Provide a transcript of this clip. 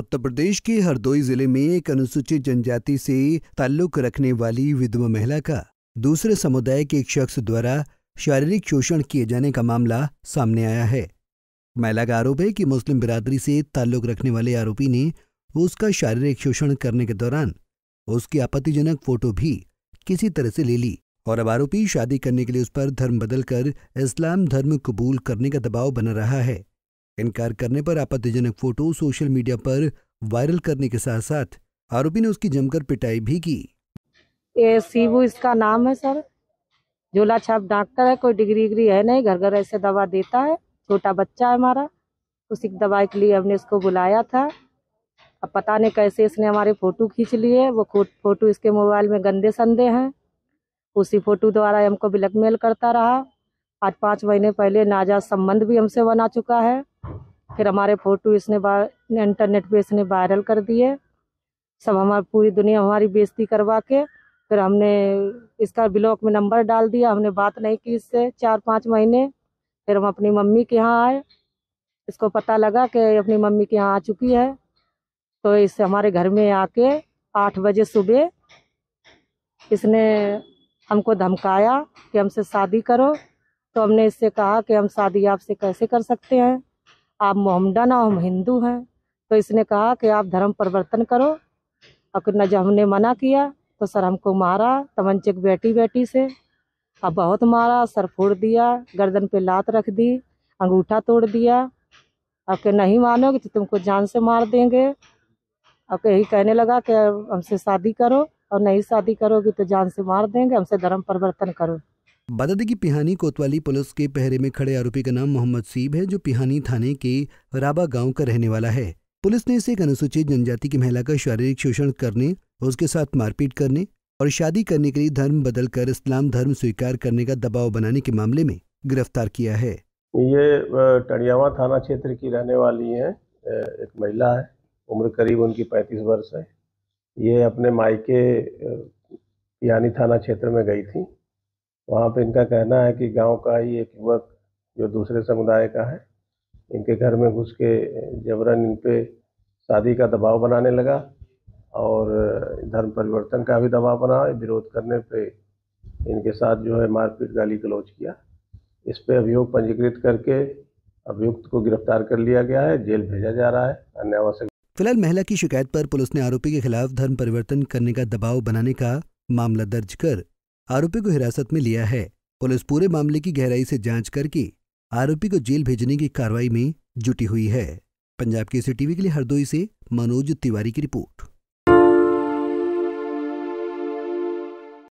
उत्तर प्रदेश के हरदोई जिले में एक अनुसूचित जनजाति से ताल्लुक रखने वाली विधवा महिला का दूसरे समुदाय के एक शख्स द्वारा शारीरिक शोषण किए जाने का मामला सामने आया है महिला का आरोप है कि मुस्लिम बिरादरी से ताल्लुक रखने वाले आरोपी ने उसका शारीरिक शोषण करने के दौरान उसकी आपत्तिजनक फोटो भी किसी तरह से ले ली और अब आरोपी शादी करने के लिए उस पर धर्म बदलकर इस्लाम धर्म कबूल करने का दबाव बना रहा है इनकार करने पर आपत्तिजनक फोटो सोशल मीडिया पर वायरल करने के साथ साथ आरोपी ने उसकी जमकर पिटाई भी की ये शिबू इसका नाम है सर झोला छाप डॉक्टर है कोई डिग्री विग्री है नहीं घर घर ऐसे दवा देता है छोटा बच्चा है हमारा उसी दवाई के लिए हमने इसको बुलाया था अब पता नहीं कैसे इसने हमारे फ़ोटो खींच लिए वो फ़ोटो इसके मोबाइल में गंदे संदे हैं उसी फ़ोटो द्वारा हमको ब्लैकमेल करता रहा आज पाँच महीने पहले नाजा संबंध भी हमसे बना चुका है फिर हमारे फ़ोटो इसने इंटरनेट पे इसने वायरल कर दिए सब हमारी पूरी दुनिया हमारी बेइज्जती करवा के फिर हमने इसका ब्लॉक में नंबर डाल दिया हमने बात नहीं की इससे चार पाँच महीने फिर हम अपनी मम्मी के यहाँ आए इसको पता लगा कि अपनी मम्मी के यहाँ आ चुकी है तो इससे हमारे घर में आके आठ बजे सुबह इसने हमको धमकाया कि हमसे शादी करो तो हमने इससे कहा कि हम शादी आपसे कैसे कर सकते हैं आप मोहम्मदन और हम हिंदू हैं तो इसने कहा कि आप धर्म परिवर्तन करो और जब हमने मना किया तो सर हमको मारा तमंचक बैठी बैठी से अब बहुत मारा सर फोड़ दिया गर्दन पे लात रख दी अंगूठा तोड़ दिया अब के नहीं मानोगे तो तुमको जान से मार देंगे अब यही कहने लगा कि हमसे शादी करो और नहीं शादी करोगी तो जान से मार देंगे हमसे धर्म परिवर्तन करो बता दें कि पिहानी कोतवाली पुलिस के पहरे में खड़े आरोपी का नाम मोहम्मद सीब है जो पिहानी थाने के राबा गांव का रहने वाला है पुलिस ने इसे एक अनुसूचित जनजाति की महिला का शारीरिक शोषण करने उसके साथ मारपीट करने और शादी करने के लिए धर्म बदलकर इस्लाम धर्म स्वीकार करने का दबाव बनाने के मामले में गिरफ्तार किया है ये टड़ियावा थाना क्षेत्र की रहने वाली है एक महिला है उम्र करीब उनकी पैंतीस वर्ष है ये अपने मायके यानी थाना क्षेत्र में गई थी वहाँ पे इनका कहना है कि गांव का ही एक युवक जो दूसरे समुदाय का है इनके घर में घुस के जबरन इन पर शादी का दबाव बनाने लगा और धर्म परिवर्तन का भी दबाव बना विरोध करने पे इनके साथ जो है मारपीट गाली गलौज किया इस पर अभियोग पंजीकृत करके अभियुक्त को गिरफ्तार कर लिया गया है जेल भेजा जा रहा है अन्य आवश्यक फिलहाल महिला की शिकायत पर पुलिस ने आरोपी के खिलाफ धर्म परिवर्तन करने का दबाव बनाने का मामला दर्ज कर आरोपी को हिरासत में लिया है पुलिस पूरे मामले की गहराई से जांच करके आरोपी को जेल भेजने की कार्रवाई में जुटी हुई है पंजाब के सी टीवी के लिए हरदोई से मनोज तिवारी की रिपोर्ट